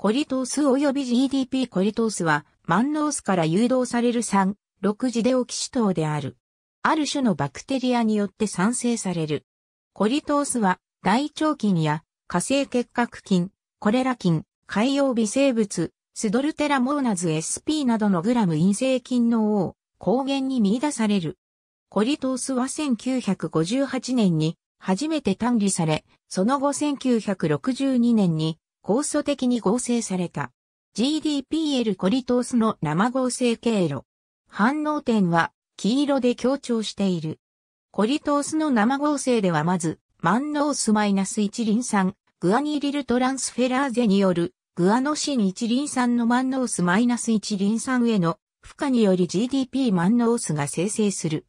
コリトース及び GDP コリトースは、マンノースから誘導される酸、6次デオキシ糖である。ある種のバクテリアによって産生される。コリトースは、大腸菌や、火星結核菌、コレラ菌、海洋微生物、スドルテラモーナズ SP などのグラム陰性菌の王、抗原に見出される。コリトースは1958年に初めて単理され、その後1962年に酵素的に合成された GDPL コリトースの生合成経路。反応点は黄色で強調している。コリトースの生合成ではまず、マンノース一リン酸、グアニリルトランスフェラーゼによるグアノシン一リン酸のマンノース一リン酸への負荷により GDP マンノースが生成する。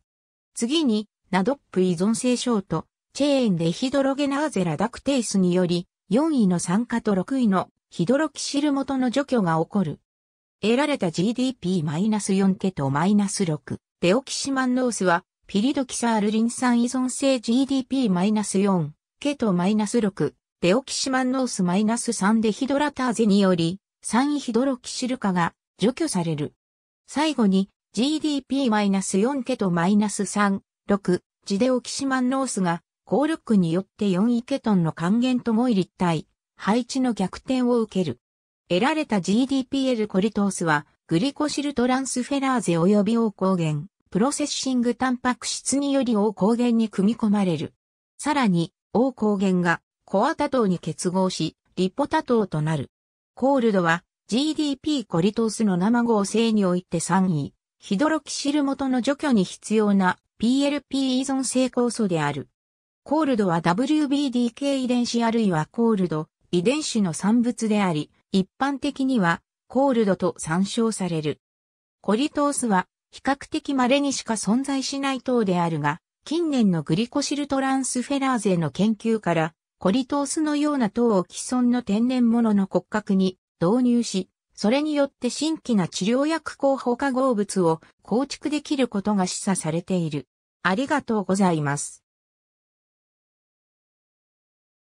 次に、ナドップ依存性ショート、チェーンデヒドロゲナーゼラダクテイスにより、4位の酸化と6位のヒドロキシル元の除去が起こる。得られた GDP-4 ケと -6 デオキシマンノースはピリドキサールリン酸依存性 GDP-4 ケと -6 デオキシマンノース -3 デヒドラターゼにより酸位ヒドロキシル化が除去される。最後に GDP-4 ケと -3 6ジデオキシマンノースがコールックによって4イケトンの還元と5位立体、配置の逆転を受ける。得られた GDPL コリトースは、グリコシルトランスフェラーゼ及び O 抗原、プロセッシングタンパク質により O 抗原に組み込まれる。さらに、O 抗原がコア多糖に結合し、リポ多糖となる。コールドは GDP コリトースの生合成において3位、ヒドロキシル元の除去に必要な PLP 依存性酵素である。コールドは WBDK 遺伝子あるいはコールド遺伝子の産物であり、一般的にはコールドと参照される。コリトースは比較的稀にしか存在しない糖であるが、近年のグリコシルトランスフェラーゼの研究から、コリトースのような糖を既存の天然物の骨格に導入し、それによって新規な治療薬候補化合物を構築できることが示唆されている。ありがとうございます。